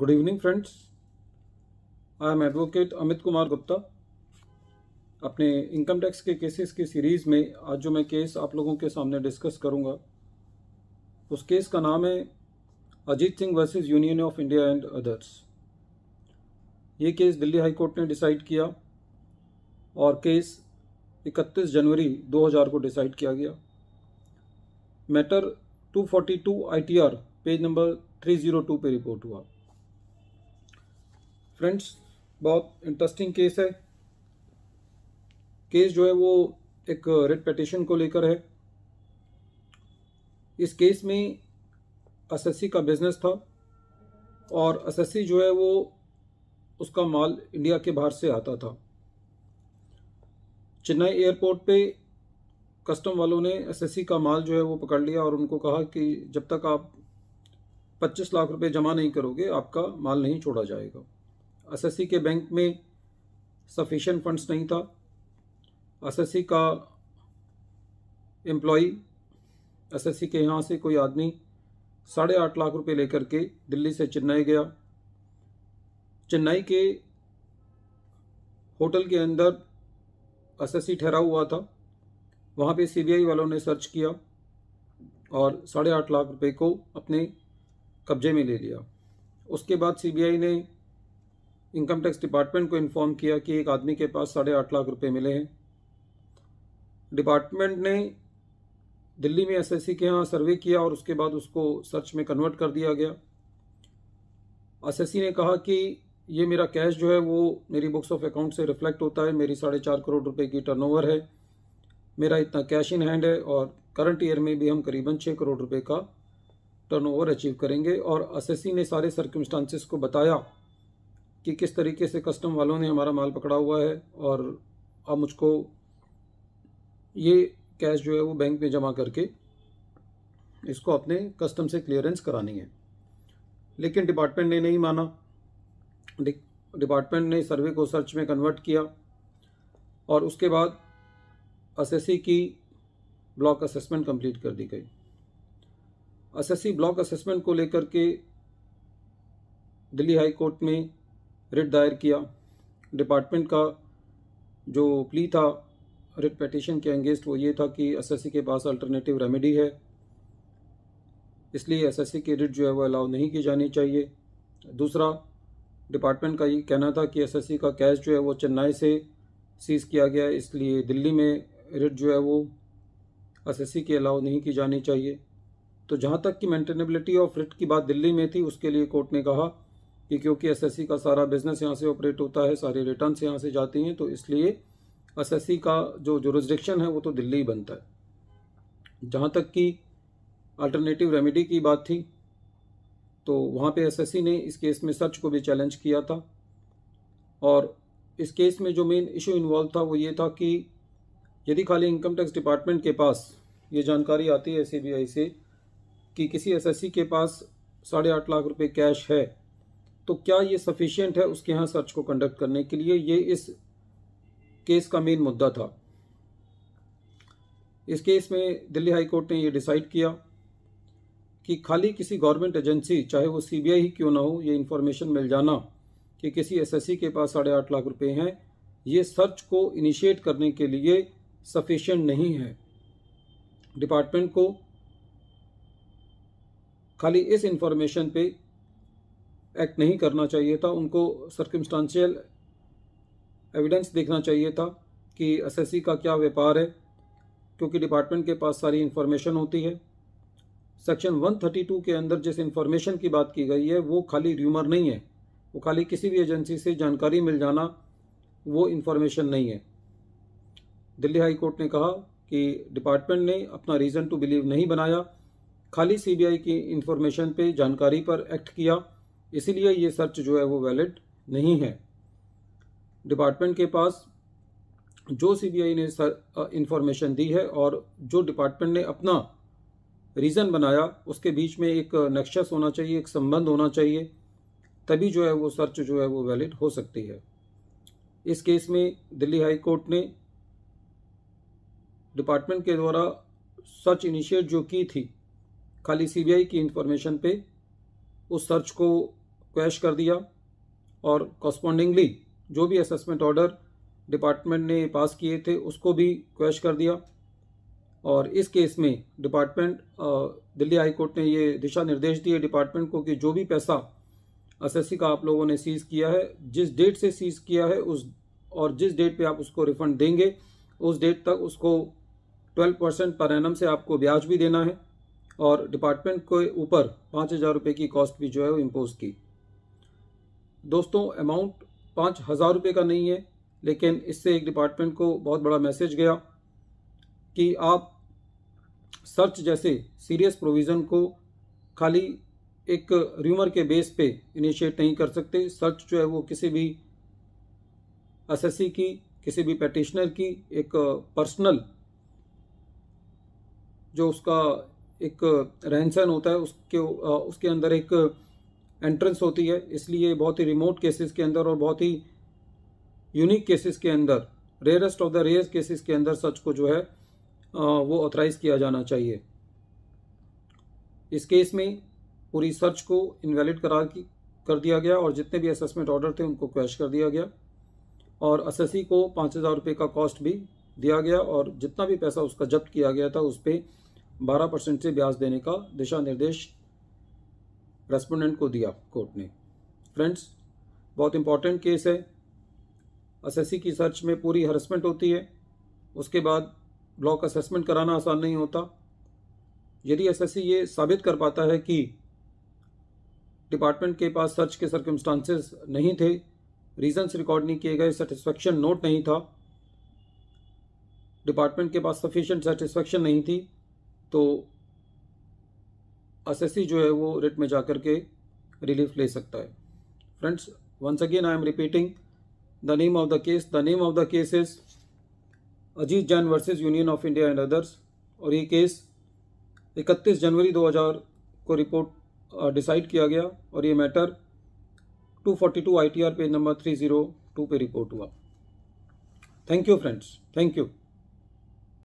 good evening friends I am advocate Amit Kumar Gupta अपने income tax के cases की सीरीज़ में आज जो मैं केस आप लोगों के सामने डिस्कस करूंगा उस केस का नाम है Ajit Singh versus Union of India and others ये केस दिल्ली हाई कोर्ट ने डिसाइड किया और केस 31 जनवरी 2000 को डिसाइड किया गया मैटर 242 आईटीआर पेज नंबर 302 पे रिपोर्ट हुआ फ्रेंड्स बहुत इंटरेस्टिंग केस है केस जो है वो एक रेड पटिशन को लेकर है इस केस में एसएससी का बिजनेस था और एसएससी जो है वो उसका माल इंडिया के बाहर से आता था चेन्नई एयरपोर्ट पे कस्टम वालों ने एसएससी का माल जो है वो पकड़ लिया और उनको कहा कि जब तक आप 25 लाख रुपए जमा नहीं करोगे आपका माल नहीं छोड़ा जाएगा एस के बैंक में सफिशेंट फंड्स नहीं था एस का एस एस के यहाँ से कोई आदमी साढ़े आठ लाख रुपए लेकर के दिल्ली से चेन्नई गया चेन्नई के होटल के अंदर एस ठहरा हुआ था वहाँ पे सीबीआई वालों ने सर्च किया और साढ़े आठ लाख रुपए को अपने कब्जे में ले लिया उसके बाद सीबीआई ने इनकम टैक्स डिपार्टमेंट को इन्फॉर्म किया कि एक आदमी के पास साढ़े आठ लाख रुपए मिले हैं डिपार्टमेंट ने दिल्ली में एसएससी के यहाँ सर्वे किया और उसके बाद उसको सर्च में कन्वर्ट कर दिया गया एसएससी ने कहा कि ये मेरा कैश जो है वो मेरी बुक्स ऑफ अकाउंट से रिफ्लेक्ट होता है मेरी साढ़े चार करोड़ रुपए की टर्नओवर है मेरा इतना कैश इन हैंड है और करंट ईयर में भी हम करीबन छः करोड़ रुपए का टर्नओवर अचीव करेंगे और एसएससी ने सारे सर्कमस्टांसिस को बताया कि किस तरीके से कस्टम वालों ने हमारा माल पकड़ा हुआ है और अब मुझको ये कैश जो है वो बैंक में जमा करके इसको अपने कस्टम से क्लियरेंस करानी है लेकिन डिपार्टमेंट ने नहीं माना डिपार्टमेंट ने सर्वे को सर्च में कन्वर्ट किया और उसके बाद एसएससी की ब्लॉक असेसमेंट कंप्लीट कर दी गई एसएससी ब्लॉक असेसमेंट को लेकर के दिल्ली हाई कोर्ट में रिट दायर किया डिपार्टमेंट का जो प्ली था रिट पटिशन के अंगेंस्ट वो ये था कि एसएससी के पास अल्टरनेटिव रेमेडी है इसलिए एसएससी की रिट जो है वो अलाउ नहीं की जानी चाहिए दूसरा डिपार्टमेंट का ये कहना था कि एसएससी का कैश जो है वो चेन्नई से सीज़ किया गया इसलिए दिल्ली में रिट जो है वो सी के अलाउ नहीं की जानी चाहिए तो जहाँ तक कि मेंटेनेबिलिटी ऑफ रिट की बात दिल्ली में थी उसके लिए कोर्ट ने कहा कि क्योंकि एस का सारा बिजनेस यहाँ से ऑपरेट होता है सारे रिटर्न यहाँ से जाती हैं तो इसलिए एस का जो जोरिस्डिक्शन है वो तो दिल्ली ही बनता है जहाँ तक कि अल्टरनेटिव रेमेडी की बात थी तो वहाँ पे एस ने इस केस में सर्च को भी चैलेंज किया था और इस केस में जो मेन इशू इन्वॉल्व था वो ये था कि यदि खाली इनकम टैक्स डिपार्टमेंट के पास ये जानकारी आती है सीबीआई e से कि किसी एस के पास साढ़े आठ लाख रुपए कैश है तो क्या ये सफिशियंट है उसके यहाँ सर्च को कंडक्ट करने के लिए ये इस केस का मेन मुद्दा था इस केस में दिल्ली हाई कोर्ट ने ये डिसाइड किया कि खाली किसी गवर्नमेंट एजेंसी चाहे वो सीबीआई ही क्यों ना हो ये इन्फॉर्मेशन मिल जाना कि किसी एसएससी के पास साढ़े आठ लाख रुपए हैं ये सर्च को इनिशिएट करने के लिए सफिशेंट नहीं है डिपार्टमेंट को खाली इस इंफॉर्मेशन पे एक्ट नहीं करना चाहिए था उनको सर्कमस्टांशियल एविडेंस देखना चाहिए था कि एस का क्या व्यापार है क्योंकि डिपार्टमेंट के पास सारी इन्फॉर्मेशन होती है सेक्शन 132 के अंदर जिस इन्फॉर्मेशन की बात की गई है वो खाली र्यूमर नहीं है वो खाली किसी भी एजेंसी से जानकारी मिल जाना वो इन्फॉर्मेशन नहीं है दिल्ली हाई कोर्ट ने कहा कि डिपार्टमेंट ने अपना रीज़न टू बिलीव नहीं बनाया खाली सीबीआई की इन्फॉर्मेशन पे जानकारी पर एक्ट किया इसीलिए ये सर्च जो है वो वैलिड नहीं है डिपार्टमेंट के पास जो सीबीआई ने इंफॉर्मेशन दी है और जो डिपार्टमेंट ने अपना रीज़न बनाया उसके बीच में एक नक्शस होना चाहिए एक संबंध होना चाहिए तभी जो है वो सर्च जो है वो वैलिड हो सकती है इस केस में दिल्ली हाई कोर्ट ने डिपार्टमेंट के द्वारा सर्च इनिशिएट जो की थी खाली सीबीआई की इन्फॉर्मेशन पे उस सर्च को को कर दिया और कॉस्पॉन्डिंगली जो भी असेसमेंट ऑर्डर डिपार्टमेंट ने पास किए थे उसको भी क्वेश कर दिया और इस केस में डिपार्टमेंट दिल्ली हाई कोर्ट ने ये दिशा निर्देश दिए डिपार्टमेंट को कि जो भी पैसा एसएससी का आप लोगों ने सीज़ किया है जिस डेट से सीज़ किया है उस और जिस डेट पे आप उसको रिफंड देंगे उस डेट तक उसको 12 परसेंट पर एनम से आपको ब्याज भी देना है और डिपार्टमेंट के ऊपर पाँच हज़ार रुपये की कॉस्ट भी जो है वो इम्पोज़ की दोस्तों अमाउंट पाँच हज़ार रुपये का नहीं है लेकिन इससे एक डिपार्टमेंट को बहुत बड़ा मैसेज गया कि आप सर्च जैसे सीरियस प्रोविज़न को खाली एक र्यूमर के बेस पे इनिशिएट नहीं कर सकते सर्च जो है वो किसी भी एसएससी की किसी भी पटिशनर की एक पर्सनल जो उसका एक रहन सहन होता है उसके उसके अंदर एक एंट्रेंस होती है इसलिए बहुत ही रिमोट केसेस के अंदर और बहुत ही यूनिक केसेस के अंदर rarest of the rare cases के अंदर सच को जो है वो ऑथराइज किया जाना चाहिए इस केस में पूरी सर्च को इनवैलिड करा की कर दिया गया और जितने भी असेसमेंट ऑर्डर थे उनको कैश कर दिया गया और असेसी को पाँच हज़ार रुपये का कॉस्ट भी दिया गया और जितना भी पैसा उसका जब्त किया गया था उस पर बारह परसेंट से ब्याज देने का दिशा निर्देश रेस्पोंडेंट को दिया कोर्ट ने फ्रेंड्स बहुत इंपॉर्टेंट केस है असेसी की सर्च में पूरी हरसमेंट होती है उसके बाद ब्लॉक असेसमेंट कराना आसान नहीं होता यदि एसएससी ये साबित कर पाता है कि डिपार्टमेंट के पास सर्च के सर्कमस्टांसेस नहीं थे रीजंस रिकॉर्ड नहीं किए गए सेटिस्फेक्शन नोट नहीं था डिपार्टमेंट के पास सफिशिएंट सेटिस्फेक्शन नहीं थी तो असेसी जो है वो रेट में जा कर के रिलीफ ले सकता है friends once again I am repeating the name of the case the name of the case is Ajit Jain versus Union of India and others और ये केस 31 जनवरी 2000 को रिपोर्ट डिसाइड किया गया और ये मैटर 242 आईटीआर पेज नंबर 302 पे रिपोर्ट हुआ thank you friends thank you